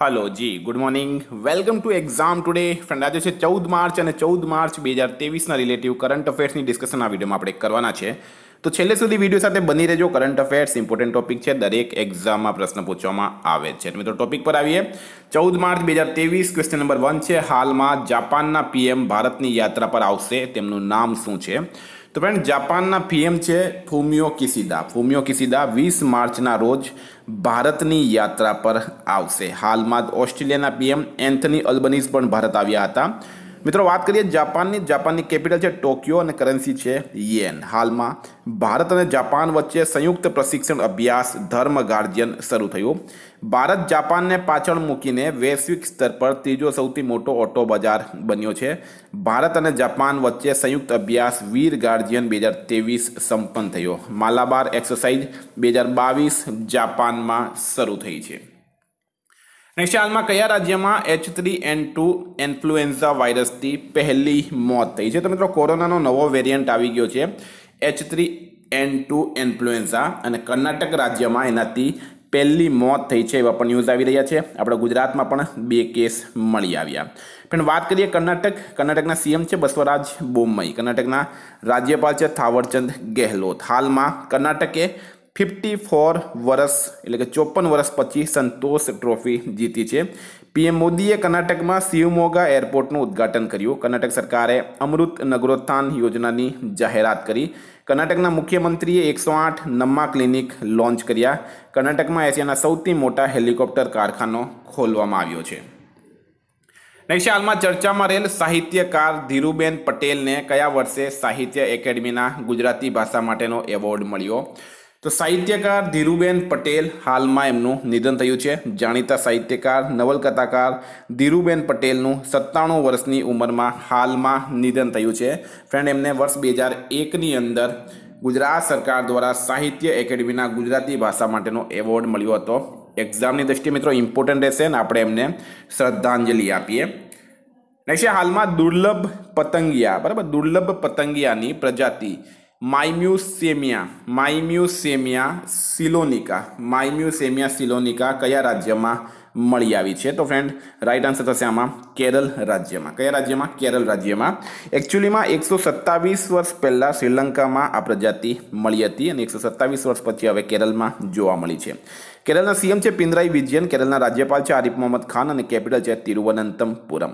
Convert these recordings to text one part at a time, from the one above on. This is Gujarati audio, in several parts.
hello ji good morning welcome to exam today friend આજે છે ચૌદ માર્ચ અને ચૌદ માર્ચ બે હજાર તેવીસના રિલેટિવ કરંટ અફેર્સની ડિસ્કશન આ વિડીયોમાં આપણે કરવાના છે તો છેલ્લે સુધી વિડીયો સાથે બની રહેજો કરંટ અફેર્સ ઇમ્પોર્ટન્ટ ટોપિક છે દરેક એક્ઝામમાં પ્રશ્ન પૂછવામાં આવે છે મિત્રો ટોપિક પર આવીએ ચૌદ માર્ચ બે હજાર તેવીસ ક્વેશ્ચન નંબર વન છે હાલમાં જાપાનના પીએમ ભારતની યાત્રા પર આવશે તેમનું નામ શું છે તો ફ્રેન્ડ જાપાનના પીએમ છે ફુમિયો કિસિદા ફુમિયો કિસિદા વીસ માર્ચના રોજ ભારતની યાત્રા પર આવશે હાલમાં જ ઓસ્ટ્રેલિયાના પીએમ એન્થની અલ્બનીઝ પણ ભારત આવ્યા હતા મિત્રો વાત કરીએ જાપાનની જાપાનની કેપિટલ છે ટોક્યો અને કરન્સી છે યેન હાલમાં ભારત અને જાપાન વચ્ચે સંયુક્ત પ્રશિક્ષણ અભ્યાસ ધર્મ ગાર્જિયન શરૂ થયું ભારત જાપાનને પાછળ મૂકીને વૈશ્વિક સ્તર પર ત્રીજો સૌથી મોટો ઓટો બજાર બન્યો છે ભારત અને જાપાન વચ્ચે સંયુક્ત અભ્યાસ વીર ગાર્જિયન બે હજાર ત્રેવીસ સંપન્ન થયો માલાબાર એક્સરસાઇઝ બે હજાર બાવીસ જાપાનમાં શરૂ થઈ છે નેક્સ્ટ હાલમાં કયા રાજ્યમાં H three N two influenza વાયરસથી પહેલી મોત થઈ છે તો મિત્રો કોરોનાનો નવો વેરિયન્ટ આવી ગયો છે H three N two influenza અને કર્ણાટક રાજ્યમાં એનાથી પહેલી મોત થઈ છે એવા પણ ન્યૂઝ આવી રહ્યા છે આપણા ગુજરાતમાં પણ બે કેસ મળી આવ્યા પણ વાત કરીએ કર્ણાટક કર્ણાટકના સીએમ છે બસવરાજ બોમ્મઈ કર્ણાટકના રાજ્યપાલ છે થાવરચંદ ગેહલોત હાલમાં કર્ણાટકે ફિફ્ટી ફોર વર્ષ એટલે કે ચોપન વર્ષ પછી સંતોષ ટ્રોફી જીતી છે પીએમ મોદીએ કર્ણાટકમાં શિવમોગા એરપોર્ટનું ઉદ્ઘાટન કર્યું કર્ણાટક સરકારે અમૃત નગરોત્થાન યોજનાની જાહેરાત કરી કર્ણાટકના મુખ્યમંત્રીએ એકસો આઠ નમ્મા ક્લિનિક લોન્ચ કર્યા કર્ણાટકમાં એશિયાના સૌથી મોટા હેલિકોપ્ટર કારખાનો ખોલવામાં આવ્યો છે નેક્સ્ટ હાલમાં ચર્ચામાં રહેલ સાહિત્યકાર ધીરુબેન પટેલને કયા વર્ષે સાહિત્ય એકેડમીના ગુજરાતી ભાષા માટેનો એવોર્ડ મળ્યો તો સાહિત્યકાર ધીરુબેન પટેલ હાલમાં એમનું નિધન થયું છે જાણીતા સાહિત્યકાર નવલકથાકાર ધીરુબેન પટેલનું સત્તાણું વર્ષની ઉંમરમાં હાલમાં નિધન થયું છે ફ્રેન્ડ એમને વર્ષ બે હજાર એકની અંદર ગુજરાત સરકાર દ્વારા સાહિત્ય એકેડમીના ગુજરાતી ભાષા માટેનો એવોર્ડ મળ્યો હતો એક્ઝામની દ્રષ્ટિએ મિત્રો ઇમ્પોર્ટન્ટ રહેશે અને આપણે એમને શ્રદ્ધાંજલિ આપીએ નેક્સ્ટ હાલમાં દુર્લભ પતંગિયા બરાબર દુર્લભ પતંગિયાની પ્રજાતિ માઇમ્યુસેમિયા માઇમ્યુસેમિયા સિલોનિકા માઇમ્યુસેમિયા સિલોનિકા કયા રાજ્યમાં મળી આવી છે તો ફ્રેન્ડ રાઈટ આન્સર થશે આમાં કેરળ રાજ્યમાં કયા રાજ્યમાં કેરળ રાજ્યમાં એકચ્યુઅલીમાં એકસો સત્તાવીસ વર્ષ પહેલાં શ્રીલંકામાં આ પ્રજાતિ મળી હતી અને એકસો સત્તાવીસ વર્ષ પછી હવે કેરળમાં જોવા મળી છે કેરળના સીએમ છે પિનરાઈ વિજયન કેરળના રાજ્યપાલ છે આરિફ મોહમ્મદ ખાન અને કેપિટલ છે તિરુવનંતમપુરમ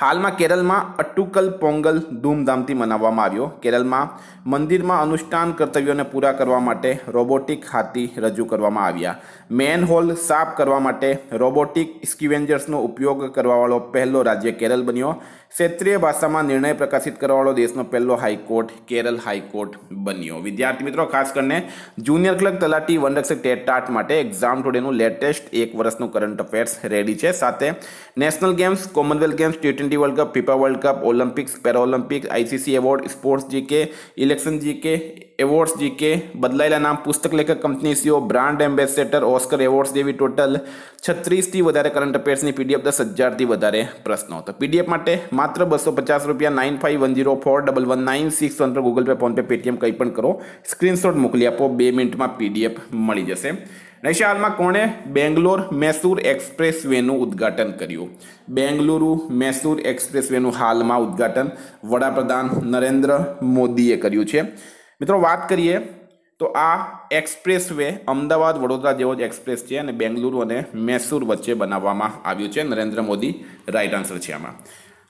હાલમાં કેરળમાં અટુકલ પોંગલ ધૂમધામથી મનાવવામાં આવ્યો કેરળમાં મંદિરમાં અનુષ્ઠાન કર્તવ્યોને પૂરા કરવા માટે રોબોટિક હાથી રજૂ કરવામાં આવ્યા મેન હોલ સાફ કરવા માટે રોબોટિક સ્ક્યુવેન્જર્સનો ઉપયોગ કરવાવાળો પહેલો રાજ્ય કેરળ બન્યો ક્ષેત્રીય ભાષામાં નિર્ણય પ્રકાશિત કરવાવાળો દેશનો પહેલો હાઈકોર્ટ કેરલ હાઈકોર્ટ બન્યો વિદ્યાર્થી મિત્રો ખાસ કરીને જુનિયર ક્લર્ક તલાટી વનરક્ષક ટેટાટ માટે એક્ઝામ ટુડેનું લેટેસ્ટ એક વર્ષનું કરંટ અફેર્સ રેડી છે સાથે national games Commonwealth games T twenty world cup FIFA world cup Olympics Paralympics ICC award sports GK election GK awards GK બદલાયેલા નામ પુસ્તક લેખક company CEO brand ambassador Oscar awards જેવી ટોટલ છત્રીસથી વધારે કરંટ અફેર્સની પીડીએફ દસ હજારથી વધારે પ્રશ્નો તો પીડીએફ માટે માત્ર બસો પચાસ રૂપિયા nine five one zero four double one nine six one પર ગૂગલ પે ફોનપે પેટીએમ કંઈ પણ કરો સ્ક્રીનશોટ મોકલી આપો બે મિનિટમાં પીડીએફ મળી જશે નશા હાલમાં કોણે બેંગ્લોર મૈસૂર એક્સપ્રેસ વેનું ઉદ્ઘાટન કર્યું બેંગલુરુ મૈસૂર એક્સપ્રેસ વેનું હાલમાં ઉદ્ઘાટન વડાપ્રધાન નરેન્દ્ર મોદીએ કર્યું છે મિત્રો વાત કરીએ તો આ એક્સપ્રેસ વે અમદાવાદ વડોદરા જેવો જ એક્સપ્રેસ છે અને બેંગલુરુ અને મૈસૂર વચ્ચે બનાવવામાં આવ્યું છે નરેન્દ્ર મોદી રાઇટ આન્સર છે આમાં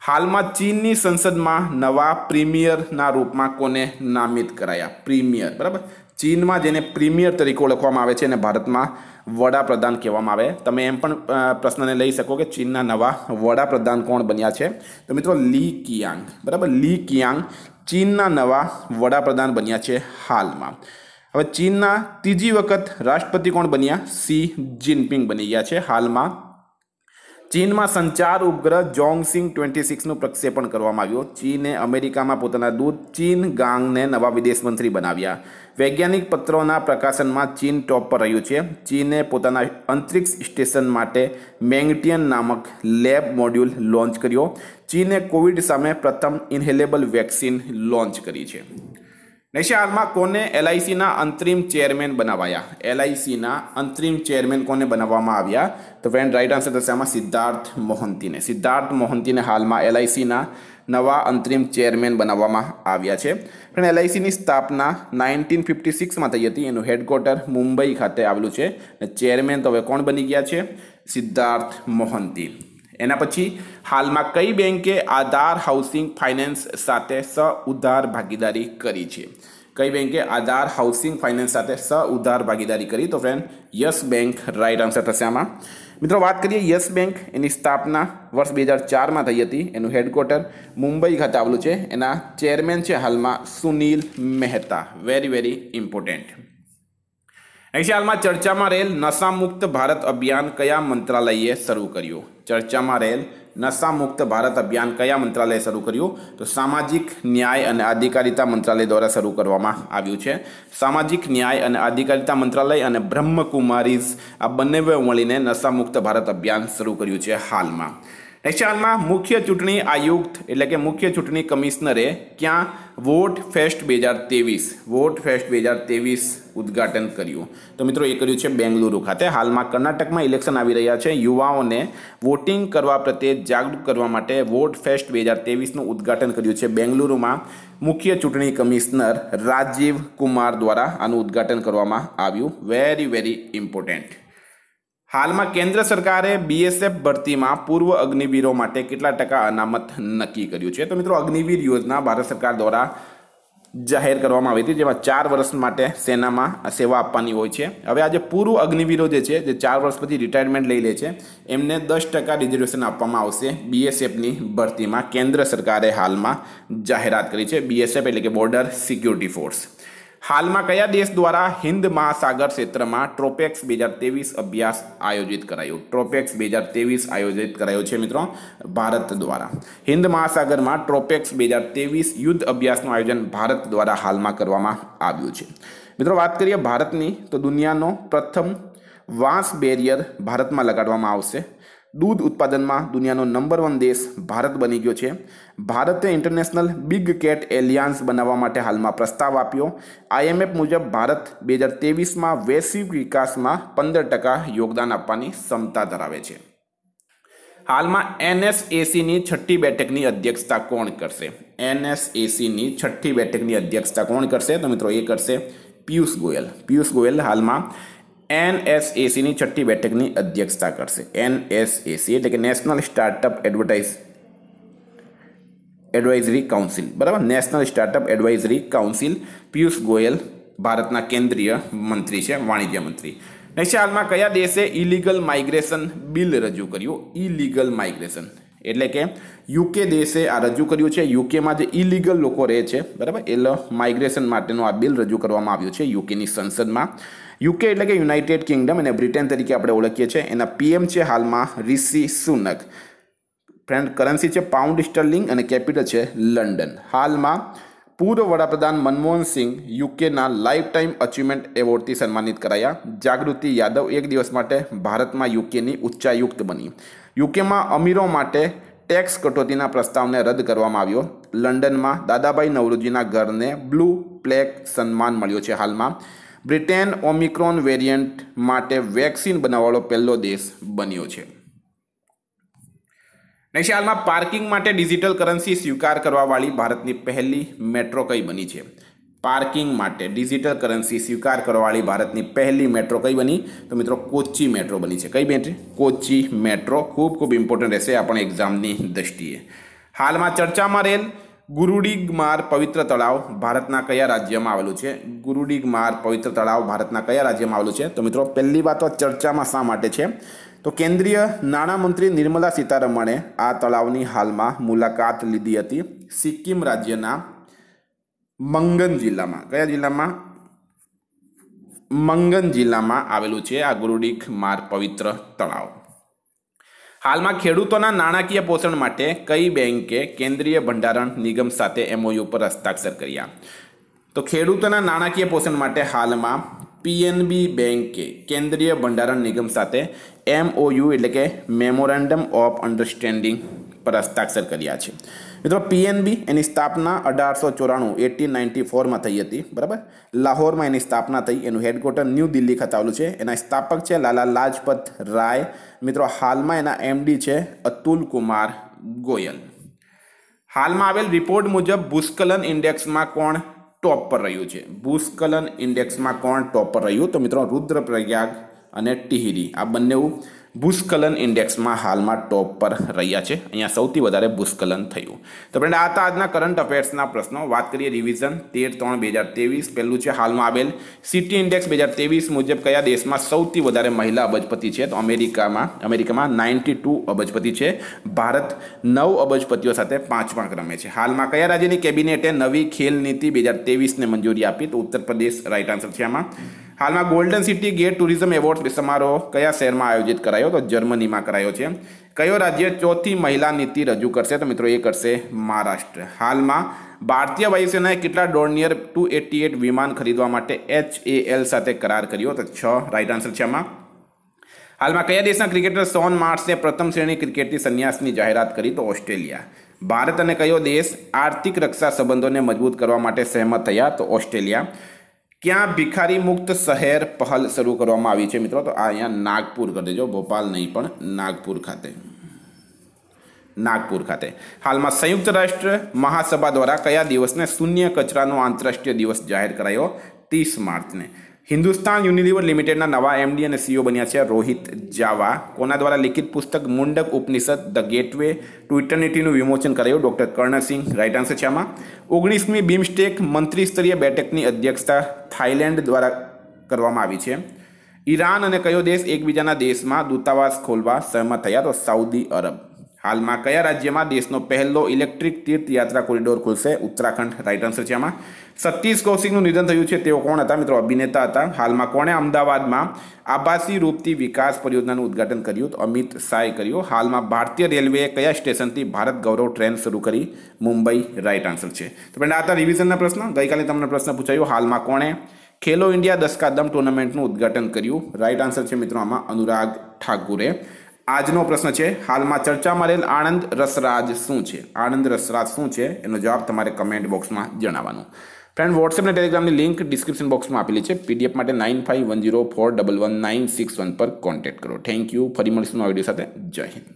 હાલમાં ચીનની સંસદમાં નવા પ્રીમિયરના રૂપમાં કોને નામિત કરાયા પ્રીમિયર બરાબર ચીનમાં જેને પ્રીમિયર તરીકે ઓળખવામાં આવે છે અને ભારતમાં વડાપ્રધાન કહેવામાં આવે તમે એમ પણ પ્રશ્નને લઈ શકો કે ચીનના નવા વડાપ્રધાન કોણ બન્યા છે તો મિત્રો લી કિયાંગ બરાબર લી કિયાંગ ચીનના નવા વડાપ્રધાન બન્યા છે હાલમાં હવે ચીનના ત્રીજી વખત રાષ્ટ્રપતિ કોણ બન્યા સી જિનપિંગ બની ગયા છે હાલમાં ચીનમાં સંચાર ઉપગ્રહ જોંગસિંગ ટ્વેન્ટી સિક્સનું પ્રક્ષેપણ કરવામાં આવ્યું ચીને અમેરિકામાં પોતાના દૂત ચીન ગાંગને નવા વિદેશ મંત્રી બનાવ્યા વૈજ્ઞાનિક પત્રોના પ્રકાશનમાં ચીન ટોપ પર રહ્યું છે ચીને પોતાના અંતરિક્ષ સ્ટેશન માટે મેંગટિયન નામક લેબ મોડ્યુલ લોન્ચ કર્યો ચીને કોવિડ સામે પ્રથમ ઇન્હેલેબલ વેક્સિન લોન્ચ કરી છે નૈશે કોને એલઆઈસીના અંતરિમ ચેરમેન બનાવાયા એલઆઈસીના અંતરિમ ચેરમેન કોને બનાવવામાં આવ્યા તો ફ્રેન્ડ રાઈટ આન્સર થશે આમાં સિદ્ધાર્થ મોહંતીને સિદ્ધાર્થ મોહંતીને હાલમાં એલઆઈસીના નવા અંતરિમ ચેરમેન બનાવવામાં આવ્યા છે પણ એલઆઈસીની સ્થાપના નાઇન્ટીન ફિફ્ટી સિક્સમાં થઈ હતી એનું હેડક્વાર્ટર મુંબઈ ખાતે આવેલું છે ચેરમેન તો હવે કોણ બની ગયા છે સિદ્ધાર્થ મોહંતી એના પછી હાલમાં કઈ બેન્કે આધાર હાઉસિંગ ફાઇનાન્સ સાથે સ ઉધાર ભાગીદારી કરી છે કઈ બેન્કે આધાર હાઉસિંગ ફાઇનાન્સ સાથે સ ઉધાર ભાગીદારી કરી તો friend Yes Bank right answer થશે આમાં મિત્રો વાત કરીએ યસ બેંક એની સ્થાપના વર્ષ બે હજાર ચારમાં થઈ હતી એનું હેડક્વાર્ટર મુંબઈ ખાતે આવેલું છે એના ચેરમેન છે હાલમાં Sunil Mehta very very important અહીં હાલમાં ચર્ચામાં રહેલ નશામુક્ત ભારત અભિયાન કયા મંત્રાલયે શરૂ કર્યું ચર્ચામાં રહેલ નશા મુક્ત ભારત અભિયાન કયા મંત્રાલયે શરૂ કર્યું તો સામાજિક ન્યાય અને અધિકારિતા મંત્રાલય દ્વારા શરૂ કરવામાં આવ્યું છે સામાજિક ન્યાય અને અધિકારિતા મંત્રાલય અને બ્રહ્મકુમારીઝ આ બંને મળીને નશા મુક્ત ભારત અભિયાન શરૂ કર્યું છે હાલમાં નેશનમાં મુખ્ય ચૂંટણી આયુક્ત એટલે કે મુખ્ય ચૂંટણી કમિશનરે ક્યાં વોટ ફેસ્ટ બે હજાર તેવીસ વોટ ફેસ્ટ બે હજાર તેવીસ ઉદ્ઘાટન કર્યું તો મિત્રો એ કર્યું છે બેંગલુરુ ખાતે હાલમાં કર્ણાટકમાં ઇલેક્શન આવી રહ્યા છે યુવાઓને વોટિંગ કરવા પ્રત્યે જાગૃત કરવા માટે વોટ ફેસ્ટ બે હજાર તેવીસનું ઉદ્ઘાટન કર્યું છે બેંગલુરુમાં મુખ્ય ચૂંટણી કમિશનર રાજીવ કુમાર દ્વારા આનું ઉદ્ઘાટન કરવામાં આવ્યું વેરી વેરી ઇમ્પોર્ટન્ટ હાલમાં કેન્દ્ર સરકારે બીએસએફ ભરતીમાં પૂર્વ અગ્નિવીરો માટે કેટલા ટકા અનામત નક્કી કર્યું છે તો મિત્રો અગ્નિવીર યોજના ભારત સરકાર દ્વારા જાહેર કરવામાં આવી હતી જેમાં ચાર વર્ષ માટે સેનામાં સેવા આપવાની હોય છે હવે આજે પૂર્વ અગ્નિવીરો જે છે જે ચાર વર્ષ પછી રિટાયરમેન્ટ લઈ લે છે એમને દસ ટકા રિઝર્વેશન આપવામાં આવશે બીએસએફની ભરતીમાં કેન્દ્ર સરકારે હાલમાં જાહેરાત કરી છે બીએસએફ એટલે કે બોર્ડર સિક્યુરિટી ફોર્સ હાલમાં કયા દેશ દ્વારા હિન્દ મહાસાગર ક્ષેત્રમાં ટ્રોપેક્સ બે હજાર તેવીસ અભ્યાસ આયોજિત કરાયો ટ્રોપેક્સ બે હજાર તેવીસ આયોજિત કરાયો છે મિત્રો ભારત દ્વારા હિન્દ મહાસાગરમાં ટ્રોપેક્સ બે હજાર તેવીસ યુદ્ધ અભ્યાસનું આયોજન ભારત દ્વારા હાલમાં કરવામાં આવ્યું છે મિત્રો વાત કરીએ ભારતની તો દુનિયાનો પ્રથમ વાંસ બેરિયર ભારતમાં લગાડવામાં આવશે દૂધ ઉત્પાદનમાં દુનિયાનો નંબર વન દેશ ભારત બની ગયો છે ભારતે ઇન્ટરનેશનલ બિગ કેટ એલિયાન્સ બનાવવા માટે હાલમાં પ્રસ્તાવ આપ્યો આઈએમએફ મુજબ ભારત બે હજાર તેવીસમાં વૈશ્વિક વિકાસમાં પંદર ટકા યોગદાન આપવાની ક્ષમતા ધરાવે છે હાલમાં એનએસએસીની છઠ્ઠી બેઠકની અધ્યક્ષતા કોણ કરશે એનએસએસીની છઠ્ઠી બેઠકની અધ્યક્ષતા કોણ કરશે તો મિત્રો એ કરશે પિયુષ ગોયલ પિયુષ ગોયલ હાલમાં એનએસએસીની છઠ્ઠી બેઠકની અધ્યક્ષતા કરશે એનએસએસી એટલે કે national startup advertise advisory council બરાબર national startup advisory council Piyush Goyal ભારતના કેન્દ્રીય મંત્રી છે વાણિજ્ય મંત્રી નેક્સ્ટ હાલમાં કયા દેશે ઇલીગલ માઇગ્રેશન બિલ રજૂ કર્યું ઇલીગલ માઇગ્રેશન એટલે કે યુકે દેશે આ રજૂ કર્યું છે યુકેમાં જે ઇલીગલ લોકો રહે છે બરાબર એટલે માઇગ્રેશન માટેનું આ બિલ રજૂ કરવામાં આવ્યું છે યુકેની સંસદમાં યુકે એટલે કે યુનાઇટેડ કિંગડમ અને બ્રિટન તરીકે આપણે ઓળખીએ છીએ એના પીએમ છે હાલમાં રિશી સુનક ફ્રેન્ડ કરન્સી છે પાઉન્ડ સ્ટર્લિંગ અને કેપિટલ છે લંડન હાલમાં પૂર્વ વડાપ્રધાન મનમોહન સિંહ યુકેના લાઈફ ટાઈમ અચીવમેન્ટ એવોર્ડથી સન્માનિત કરાયા જાગૃતિ યાદવ એક દિવસ માટે ભારતમાં યુકેની ઉચ્ચાયુક્ત બની યુકેમાં અમીરો માટે ટેક્સ કટોતીના પ્રસ્તાવને રદ કરવામાં આવ્યો લંડનમાં દાદાભાઈ નવરોજીના ઘરને બ્લુ પ્લેક સન્માન મળ્યો છે હાલમાં બ્રિટેન ઓમિક્રોન વેરિયન્ટ માટે વેક્સિન બનાવવાનો પહેલો દેશ બન્યો છે નેક્સ્ટ પાર્કિંગ માટે ડિજિટલ કરન્સી સ્વીકાર કરવાવાળી ભારતની પહેલી મેટ્રો કઈ બની છે પાર્કિંગ માટે ડિજિટલ કરન્સી સ્વીકાર કરવાવાળી ભારતની પહેલી મેટ્રો કઈ બની તો મિત્રો કોચી મેટ્રો બની છે કઈ મેટ્રી કોચી મેટ્રો ખૂબ ખૂબ ઇમ્પોર્ટન્ટ રહેશે આપણે એક્ઝામની દ્રષ્ટિએ હાલમાં ચર્ચામાં રહેલ ગુરુડીગમાર પવિત્ર તળાવ ભારતના કયા રાજ્યમાં આવેલું છે ગુરુડીગમાર પવિત્ર તળાવ ભારતના કયા રાજ્યમાં આવેલું છે તો મિત્રો પહેલી વાત ચર્ચામાં શા માટે છે તો કેન્દ્રીય નાણામંત્રી નિર્મલા સીતારમણે આ તળાવની હાલમાં મુલાકાત લીધી હતી સિક્કિમ રાજ્યના મંગન જિલ્લામાં કયા જિલ્લામાં મંગન જિલ્લામાં આવેલું છે આ ગુરુડીગ માર પવિત્ર તળાવ હાલમાં ખેડૂતોના નાણાકીય પોષણ માટે કઈ બેંકે કેન્દ્રીય ભંડારણ નિગમ સાથે એમઓયુ પર હસ્તાક્ષર કર્યા તો ખેડૂતોના નાણાકીય પોષણ માટે હાલમાં પીએનબી બેંકે કેન્દ્રીય ભંડારણ નિગમ સાથે એમઓયુ એટલે કે મેમોરેન્ડમ ઓફ અન્ડરસ્ટેન્ડિંગ પર હસ્તાક્ષર કર્યા છે મિત્રો પીએનબી એની સ્થાપના અઢારસો ચોરાણું એટીન નાઇન્ટી ફોરમાં થઈ હતી બરાબર લાહોરમાં એની સ્થાપના થઈ એનું હેડક્વાર્ટર ન્યૂ દિલ્હી ખાતે આવેલું છે એના સ્થાપક છે લાલા લાજપત રાય મિત્રો હાલમાં એના એમડી છે અતુલ કુમાર ગોયલ હાલમાં આવેલ રિપોર્ટ મુજબ ભૂસ્ખલન ઇન્ડેક્સમાં કોણ ટોપ પર રહ્યું છે ભૂસ્ખલન ઇન્ડેક્સમાં કોણ ટોપ પર રહ્યું તો મિત્રો રુદ્રપ્રયાગ અને ટિહિરી આ બંને ભૂસ્ખલન ઇન્ડેક્સમાં હાલમાં ટોપ પર રહ્યા છે અહીંયા સૌથી વધારે ભૂસ્ખલન થયું તો ફ્રેન્ડ આ હતા આજના કરંટ અફેર્સના પ્રશ્નો વાત કરીએ રિવિઝન તેર ત્રણ બે હજાર તેવીસ પહેલું છે હાલમાં આવેલ સિટી ઇન્ડેક્સ બે હજાર તેવીસ મુજબ કયા દેશમાં સૌથી વધારે મહિલા અબજપતિ છે તો અમેરિકામાં અમેરિકામાં નાઇન્ટી ટુ અબજપતિ છે ભારત નવ અબજપતિઓ સાથે પાંચમા ક્રમે છે હાલમાં કયા રાજ્યની કેબિનેટે નવી ખેલ નીતિ બે હજાર ત્રેવીસને મંજૂરી આપી તો ઉત્તર પ્રદેશ રાઇટ આન્સર છે આમાં હાલમાં golden city gate tourism award સમારોહ કયા શહેરમાં આયોજિત કરાયો તો જર્મનીમાં કરાયો છે કયો રાજ્ય ચોથી મહિલા નીતિ રજૂ કરશે તો મિત્રો એ કરશે મહારાષ્ટ્ર હાલમાં ભારતીય વાયુસેનાએ કેટલા ડોર્નિયર ટુ એટી એટ વિમાન ખરીદવા માટે એચ એ એલ સાથે કરાર કર્યો તો છ રાઇટ આન્સર છે આમાં હાલમાં કયા દેશના ક્રિકેટર સોન માર્સને પ્રથમ શ્રેણી ક્રિકેટની સંન્યાસની જાહેરાત કરી તો ઓસ્ટ્રેલિયા ભારત અને કયો દેશ આર્થિક રક્ષા સંબંધોને મજબૂત કરવા માટે સહેમત થયા તો ઓસ્ટ્રેલિયા ક્યાં ભિખારી મુક્ત શહેર પહેલ શરૂ કરવામાં આવી છે મિત્રો તો આ અહીંયા નાગપુર કરી દેજો ભોપાલ નહીં પણ નાગપુર ખાતે નાગપુર ખાતે હાલમાં સંયુક્ત રાષ્ટ્ર મહાસભા દ્વારા કયા દિવસને શૂન્ય કચરાનો આંતરરાષ્ટ્રીય દિવસ જાહેર કરાયો ત્રીસ માર્ચને હિન્દુસ્તાન યુનિલિવર લિમિટેડના નવા એમડી અને સીઓ બન્યા છે રોહિત જાવા કોના દ્વારા લિખિત પુસ્તક Mundaka Upanishad the gateway to ઇટર્નિટીનું વિમોચન કરાયું ડૉક્ટર કર્ણસિંહ રાઇટ આન્સર છે આમાં ઓગણીસમી બીમસ્ટેક મંત્રીસ્તરીય બેઠકની અધ્યક્ષતા થાઈલેન્ડ દ્વારા કરવામાં આવી છે ઈરાન અને કયો દેશ એકબીજાના દેશમાં દૂતાવાસ ખોલવા સહમત થયા તો સાઉદી અરબ હાલમાં કયા રાજ્યમાં દેશનો પહેલો ઇલેક્ટ્રિક તીર્થયાત્રા કોરિડોર ખુલશે ઉત્તરાખંડ રાઇટ આન્સર છે આમાં સતીશ કૌશિકનું નિધન થયું છે તેઓ કોણ હતા મિત્રો અભિનેતા હતા હાલમાં કોણે અમદાવાદમાં આભાસી રૂપથી વિકાસ પરિયોજનાનું ઉદ્ઘાટન કર્યું અમિત શાહે કર્યું હાલમાં ભારતીય રેલવેએ કયા સ્ટેશનથી ભારત ગૌરવ ટ્રેન શરૂ કરી મુંબઈ રાઇટ આન્સર છે તો ફ્રેન્ડ આ હતા રિવિઝનના પ્રશ્ન ગઈકાલે તમને પ્રશ્ન પૂછાયો હાલમાં કોણે ખેલો ઇન્ડિયા દસકાદમ ટુર્નામેન્ટનું ઉદઘાટન કર્યું રાઇટ આન્સર છે મિત્રો આમાં અનુરાગ ઠાકુરે આજનો પ્રશ્ન છે હાલમાં ચર્ચામાં રહેલ આણંદ રસરાજ શું છે આણંદ રસરાજ શું છે એનો જવાબ તમારે કમેન્ટ બોક્સમાં જણાવવાનો ફ્રેન્ડ વોટ્સએપ અને ટેલિગ્રામની લિંક ડિસ્ક્રિપ્શન બોક્સમાં આપેલી છે પીડીએફ માટે nine five one zero four double one nine six one પર કોન્ટેક્ટ કરો થેન્ક યુ ફરી મળીશું આ વિડીયો સાથે જય હિન્દ